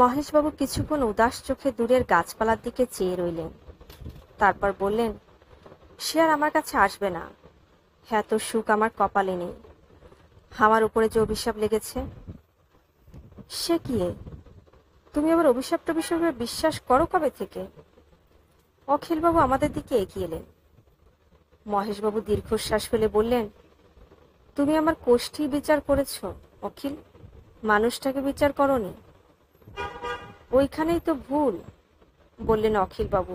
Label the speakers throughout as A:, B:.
A: মহেশবাবু কিছুক্ষণ উদাস চোখে দূরের গাছপালার দিকে চেয়ে রইলেন তারপর বললেন সে আর আমার কাছে আসবে না হ্যাঁ তো সুখ আমার কপালে নেই আমার উপরে যে অভিশাপ লেগেছে সে কি তুমি আবার অভিশাপ টভিশাপে বিশ্বাস করো কবে থেকে অখিলবাবু আমাদের দিকে এগিয়ে এলেন মহেশবাবু দীর্ঘশ্বাস ফেলে বললেন তুমি আমার কোষ্ঠী বিচার করেছ অখিল মানুষটাকে বিচার করনি ওইখানেই তো ভুল বললেন অখিলবাবু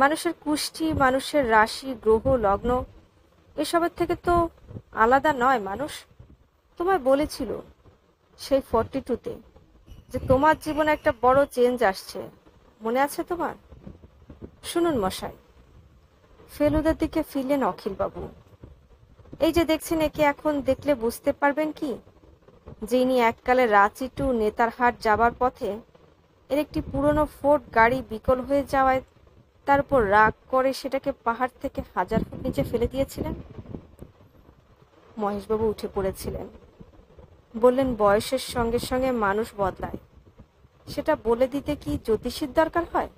A: মানুষের কুষ্টি মানুষের রাশি গ্রহ লগ্ন এসবের থেকে তো আলাদা নয় মানুষ তোমায় বলেছিল সেই ফর্টি টুতে যে তোমার জীবনে একটা বড় চেঞ্জ আসছে মনে আছে তোমার শুনুন মশাই ফেলুদার দিকে ফিরলেন অখিলবাবু এই যে দেখছেন একে এখন দেখলে বুঝতে পারবেন কি যিনি এককালে রাঁচি টু নেতারহাট যাবার পথে এর একটি পুরনো ফোর্ট গাড়ি বিকল হয়ে যাওয়ায় তার উপর রাগ করে সেটাকে পাহাড় থেকে হাজার ফুট নিচে ফেলে দিয়েছিলেন মহেশবাবু উঠে পড়েছিলেন বললেন বয়সের সঙ্গে সঙ্গে মানুষ বদলায় সেটা বলে দিতে কি জ্যোতিষীর দরকার হয়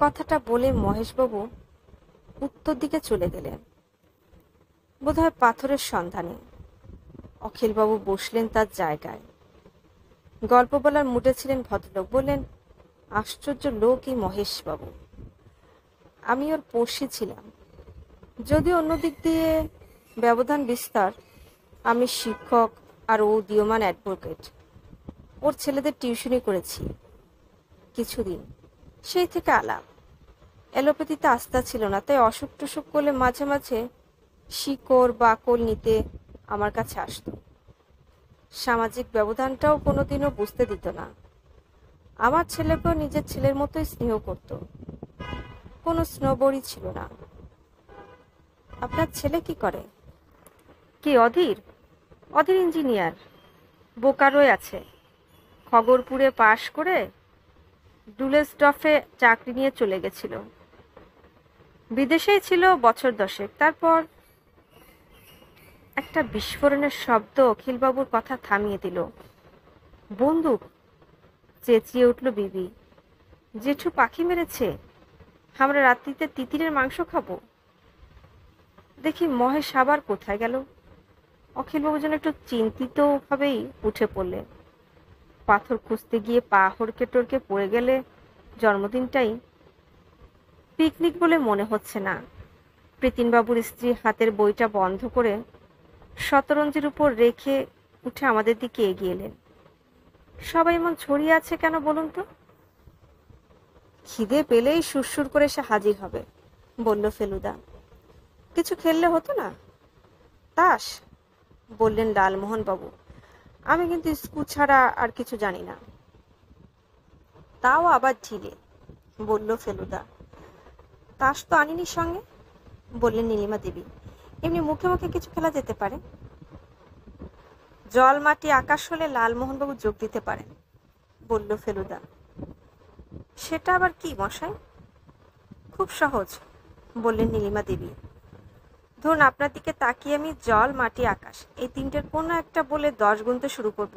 A: কথাটা বলে মহেশবাবু উত্তর দিকে চলে গেলেন বোধহয় পাথরের সন্ধানে অখিলবাবু বসলেন তার জায়গায় গল্প বলার মুটে ছিলেন ভদ্রলোক বললেন আশ্চর্য লোক এই মহেশবাবু আমি ওর পড়শি ছিলাম যদিও অন্য দিক দিয়ে ব্যবধান বিস্তার আমি শিক্ষক আর ও দিয়মান অ্যাডভোকেট ওর ছেলেদের টিউশনি করেছি কিছুদিন সেই থেকে আলাপ অ্যালোপ্যাথিতে আস্থা ছিল না তাই অসুখ টসুখ করলে মাঝে মাঝে শিকড় বাকল নিতে আমার কাছে আসতো সামাজিক ব্যবধানটাও কোনোদিনও বুঝতে দিত না আমার ছেলেকেও নিজের ছেলের মতোই স্নেহ করত কোনো স্নোবরই ছিল না আপনার ছেলে কি করে কি অধীর অধীর ইঞ্জিনিয়ার বোকারোয় আছে খগরপুরে পাশ করে ডুলেস্টফে চাকরি নিয়ে চলে গেছিল বিদেশেই ছিল বছর দশেক তারপর একটা বিস্ফোরণের শব্দ অখিলবাবুর কথা থামিয়ে দিল বন্দুক চেঁচিয়ে উঠল বিবি জেঠু পাখি মেরেছে আমরা রাত্রিতে তিতিরের মাংস খাবো দেখি মহেশ আবার কোথায় গেল অখিলবাবু যেন একটু চিন্তিতভাবেই উঠে পড়লেন পাথর খুঁজতে গিয়ে পা হড়কে টড়কে পড়ে গেলে জন্মদিনটাই পিকনিক বলে মনে হচ্ছে না প্রীতিনবাবুর স্ত্রী হাতের বইটা বন্ধ করে শতরঞ্জির উপর রেখে উঠে আমাদের দিকে এগিয়ে এলেন সবাই এমন ছড়িয়ে আছে কেন বলুন তো খিদে পেলেই সুরসুর করে সে হাজির হবে বলল ফেলুদা কিছু খেললে হতো না তাস বললেন লালমোহনবাবু আমি কিন্তু স্কুল ছাড়া আর কিছু জানি না তাও আবার ঢিলে বলল ফেলুদা তাস তো আনিনি সঙ্গে বললেন নীলিমা দেবী এমনি মুখে মুখে কিছু খেলা যেতে পারে জল মাটি আকাশ হলে লালমোহনবাবু যোগ দিতে পারেন বলল ফেলুদা সেটা আবার কি মশাই খুব সহজ বললেন নীলিমা দেবী ধরুন আপনার দিকে তাকিয়ে আমি জল মাটি আকাশ এই তিনটের কোনো একটা বলে দশ গুনতে শুরু করব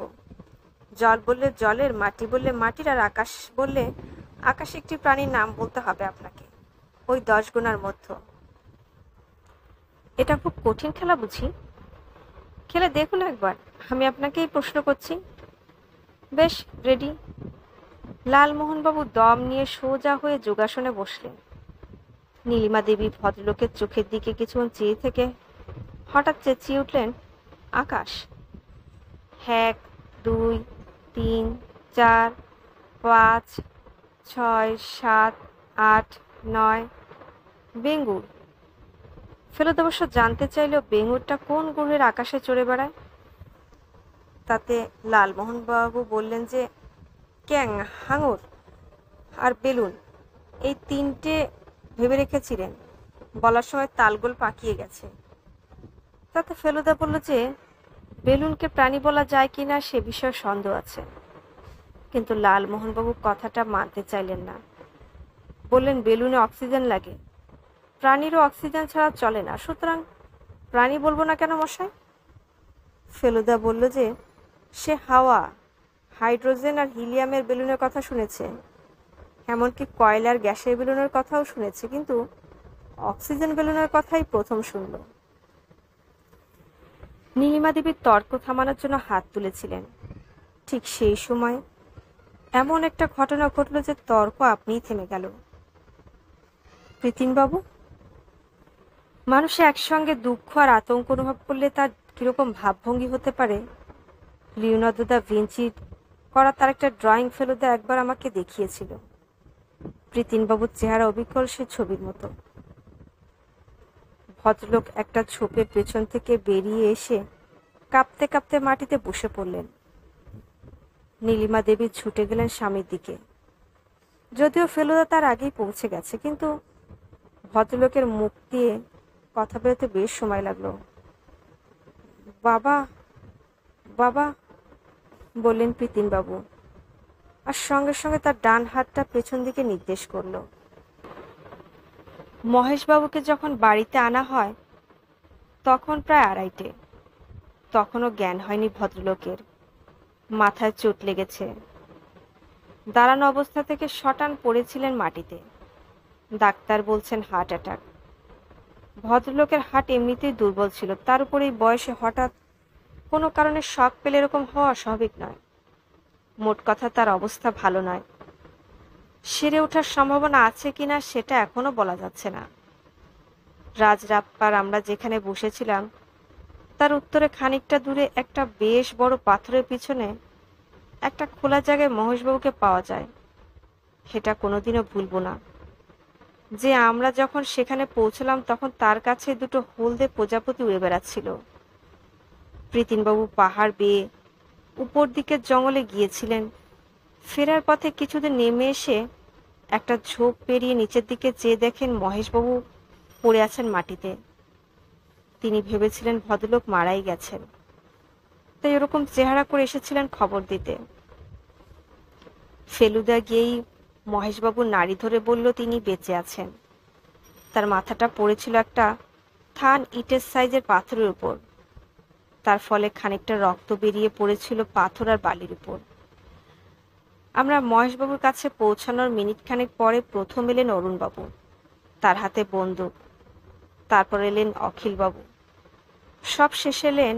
A: জল বললে জলের মাটি বললে মাটির আর আকাশ বললে আকাশ একটি প্রাণীর নাম বলতে হবে আপনাকে ওই দশ গুণার মধ্যে এটা খুব কঠিন খেলা বুঝি খেলে দেখুন একবার আমি আপনাকেই প্রশ্ন করছি বেশ রেডি লালমোহনবাবু দম নিয়ে সোজা হয়ে যোগাসনে বসলেন নীলিমা দেবী ভদ্রলোকের চোখের দিকে কিছুক্ষণ চেয়ে থেকে হঠাৎ চেঁচিয়ে উঠলেন আকাশ এক দুই তিন চার পাঁচ ছয় সাত আট নয় বেঙ্গুর ফেলুদ অবশ্য জানতে চাইল বেঙ্গুরটা কোন গ্রহের আকাশে চড়ে বেড়ায় তাতে লালমোহনবাবু বললেন যে ক্যাং হাঙর আর বেলুন এই তিনটে ভেবে রেখেছিলেন বলার সময় তালগোল পাকিয়ে গেছে তাতে ফেলুদা বলল যে বেলুনকে প্রাণী বলা যায় কি না সে বিষয়ে সন্দেহ আছে কিন্তু লালমোহনবাবু কথাটা মানতে চাইলেন না বললেন বেলুনে অক্সিজেন লাগে প্রাণীরও অক্সিজেন ছাড়া চলে না সুতরাং প্রাণী বলবো না কেন মশাই ফেলুদা বলল যে সে হাওয়া হাইড্রোজেন আর হিলিয়ামের বেলুনের কথা শুনেছে এমনকি কয়লার গ্যাসের বেলুনের কথাও শুনেছে কিন্তু অক্সিজেন বেলুনের কথাই প্রথম শুনল নীলিমা দেবীর তর্ক থামানোর জন্য হাত তুলেছিলেন ঠিক সেই সময় এমন একটা ঘটনা ঘটল যে তর্ক আপনিই থেমে গেল বাবু মানুষ একসঙ্গে দুঃখ আর আতঙ্ক অনুভব করলে তার কীরকম ভাবভঙ্গি হতে পারে লিওনার্দো দা ভিঞ্চির করা তার একটা ড্রয়িং ফেলুদা একবার আমাকে দেখিয়েছিল প্রীতিনবাবুর চেহারা অবিকল সে ছবির মতো ভদ্রলোক একটা ছোপের পেছন থেকে বেরিয়ে এসে কাঁপতে কাঁপতে মাটিতে বসে পড়লেন নীলিমা দেবী ছুটে গেলেন স্বামীর দিকে যদিও ফেলুদা তার আগেই পৌঁছে গেছে কিন্তু ভদ্রলোকের মুখ দিয়ে কথা বেরোতে বেশ সময় লাগলো বাবা বাবা বললেন বাবু আর সঙ্গে সঙ্গে তার ডান হাতটা পেছন দিকে নির্দেশ করল মহেশবাবুকে যখন বাড়িতে আনা হয় তখন প্রায় আড়াইটে তখনও জ্ঞান হয়নি ভদ্রলোকের মাথায় চোট লেগেছে দাঁড়ানো অবস্থা থেকে শটান পড়েছিলেন মাটিতে ডাক্তার বলছেন হার্ট অ্যাটাক ভদ্রলোকের হাট এমনিতেই দুর্বল ছিল তার উপর এই বয়সে হঠাৎ কোনো কারণে শখ পেলে এরকম হওয়া স্বাভাবিক নয় মোট কথা তার অবস্থা ভালো নয় সেরে ওঠার সম্ভাবনা আছে কিনা সেটা এখনো বলা যাচ্ছে না রাজ রাপ্পার আমরা যেখানে বসেছিলাম তার উত্তরে খানিকটা দূরে একটা বেশ বড় পাথরের পিছনে একটা খোলা জায়গায় মহেশবাবুকে পাওয়া যায় সেটা কোনোদিনও ভুলব না যে আমরা যখন সেখানে পৌঁছলাম তখন তার কাছে দুটো হলদে প্রজাপতি উড়ে বেড়াচ্ছিল প্রীতিনবাবু পাহাড় বেয়ে উপর দিকের জঙ্গলে গিয়েছিলেন ফেরার পথে কিছুদিন নেমে এসে একটা ঝোপ পেরিয়ে নিচের দিকে চেয়ে দেখেন মহেশবাবু পড়ে আছেন মাটিতে তিনি ভেবেছিলেন ভদ্রলোক মারাই গেছেন তাই ওরকম চেহারা করে এসেছিলেন খবর দিতে ফেলুদা গিয়েই মহেশবাবু নাড়ি ধরে বলল তিনি বেঁচে আছেন তার মাথাটা পড়েছিল একটা থান ইটের সাইজের পাথরের উপর তার ফলে খানিকটা রক্ত বেরিয়ে পড়েছিল পাথর আর বালির উপর আমরা মহেশবাবুর কাছে পৌঁছানোর মিনিট খানেক পরে প্রথম এলেন অরুণবাবু তার হাতে বন্দুক তারপর এলেন অখিলবাবু সব শেষে এলেন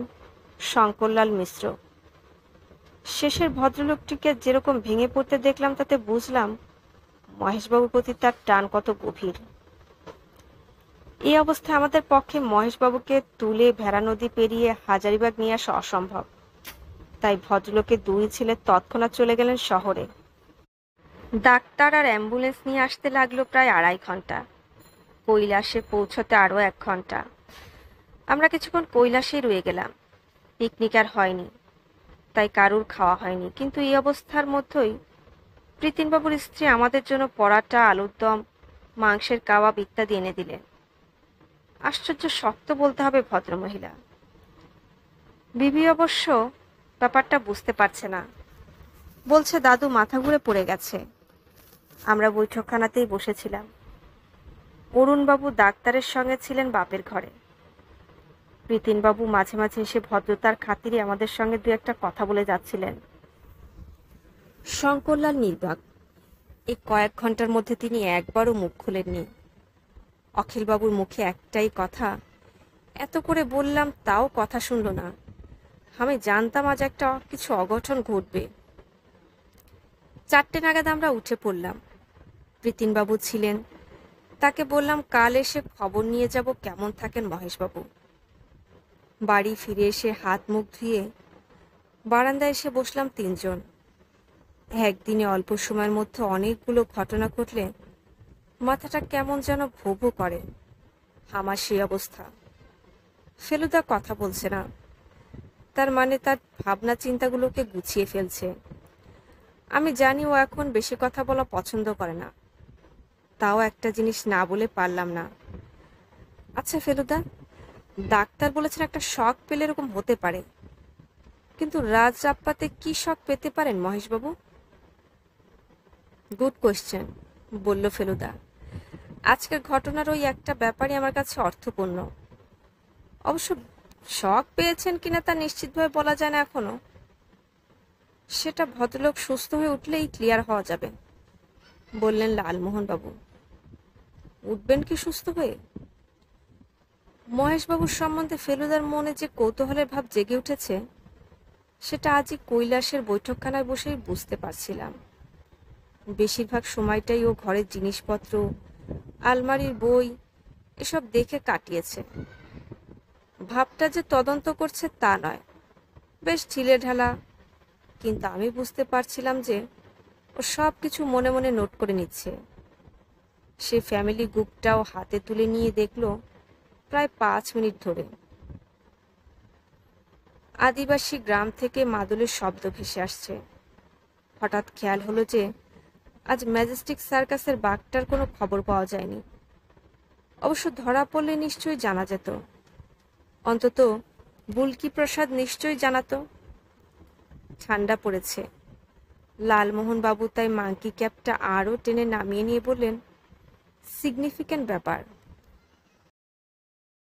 A: শঙ্করলাল মিশ্র শেষের ভদ্রলোকটিকে যেরকম ভেঙে পড়তে দেখলাম তাতে বুঝলাম মহেশবাবুর প্রতি তার টান কত গভীর এই অবস্থায় আমাদের পক্ষে মহেশবাবুকে তুলে ভেড়া নদী পেরিয়ে হাজারিবাগ নিয়ে আসা অসম্ভব তাই ভদ্রলোকে দুই ছেলে তৎক্ষণাৎ চলে গেলেন শহরে ডাক্তার আর অ্যাম্বুলেন্স নিয়ে আসতে লাগলো প্রায় আড়াই ঘন্টা কৈলাসে পৌঁছতে আরও এক ঘন্টা আমরা কিছুক্ষণ কৈলাসেই রয়ে গেলাম পিকনিক আর হয়নি তাই কারুর খাওয়া হয়নি কিন্তু এই অবস্থার মধ্যেই প্রীতিনবাবুর স্ত্রী আমাদের জন্য পরাটা আলুর দম মাংসের কাবাব ইত্যাদি এনে দিলেন আশ্চর্য শক্ত বলতে হবে ভদ্রমহিলা বিবি অবশ্য ব্যাপারটা বুঝতে পারছে না বলছে দাদু মাথা ঘুরে পড়ে গেছে আমরা বৈঠকখানাতেই বসেছিলাম অরুণবাবু ডাক্তারের সঙ্গে ছিলেন বাপের ঘরে প্রীতিনবাবু মাঝে মাঝে এসে ভদ্রতার খাতিরে আমাদের সঙ্গে দু একটা কথা বলে যাচ্ছিলেন শঙ্করলাল নির্বাক এই কয়েক ঘন্টার মধ্যে তিনি একবারও মুখ খুলেননি অখিলবাবুর মুখে একটাই কথা এত করে বললাম তাও কথা শুনল না আমি জানতাম আজ একটা কিছু অঘটন ঘটবে চারটে নাগাদ আমরা উঠে পড়লাম প্রীতিনবাবু ছিলেন তাকে বললাম কাল এসে খবর নিয়ে যাব কেমন থাকেন মহেশবাবু বাড়ি ফিরে এসে হাত মুখ ধুয়ে বারান্দায় এসে বসলাম তিনজন একদিনে অল্প সময়ের মধ্যে অনেকগুলো ঘটনা ঘটলে মাথাটা কেমন যেন ভোভো করে আমার সেই অবস্থা ফেলুদা কথা বলছে না তার মানে তার ভাবনা চিন্তাগুলোকে গুছিয়ে ফেলছে আমি জানি ও এখন বেশি কথা বলা পছন্দ করে না তাও একটা জিনিস না বলে পারলাম না আচ্ছা ফেলুদা ডাক্তার বলেছেন একটা শখ পেলে এরকম হতে পারে কিন্তু রাজ আপ্পাতে কি শখ পেতে পারেন মহেশবাবু গুড কোয়েশ্চেন বলল ফেলুদা আজকের ঘটনার ওই একটা ব্যাপারই আমার কাছে অর্থপূর্ণ অবশ্য শখ পেয়েছেন কিনা তা নিশ্চিতভাবে বলা যায় না এখনো সেটা ভদ্রলোক সুস্থ হয়ে উঠলেই ক্লিয়ার হওয়া যাবে বললেন লালমোহনবাবু উঠবেন কি সুস্থ হয়ে মহেশবাবুর সম্বন্ধে ফেলুদার মনে যে কৌতূহলের ভাব জেগে উঠেছে সেটা আজই কৈলাসের বৈঠকখানায় বসেই বুঝতে পারছিলাম বেশিরভাগ সময়টাই ও ঘরের জিনিসপত্র আলমারির বই এসব দেখে কাটিয়েছে ভাবটা যে তদন্ত করছে তা নয় বেশ ঢিলে ঢালা কিন্তু আমি বুঝতে পারছিলাম যে ও সব কিছু মনে মনে নোট করে নিচ্ছে সে ফ্যামিলি গ্রুপটাও হাতে তুলে নিয়ে দেখল প্রায় পাঁচ মিনিট ধরে আদিবাসী গ্রাম থেকে মাদলের শব্দ ভেসে আসছে হঠাৎ খেয়াল হলো যে আজ ম্যাজেস্টিক সার্কাসের বাঘটার কোনো খবর পাওয়া যায়নি অবশ্য ধরা পড়লে নিশ্চয়ই জানা যেত অন্তত বুলকি প্রসাদ নিশ্চয়ই জানাতো ঠান্ডা পড়েছে লালমোহনবাবু তাই মাঙ্কি ক্যাপটা আরও টেনে নামিয়ে নিয়ে বললেন সিগনিফিক্যান্ট ব্যাপার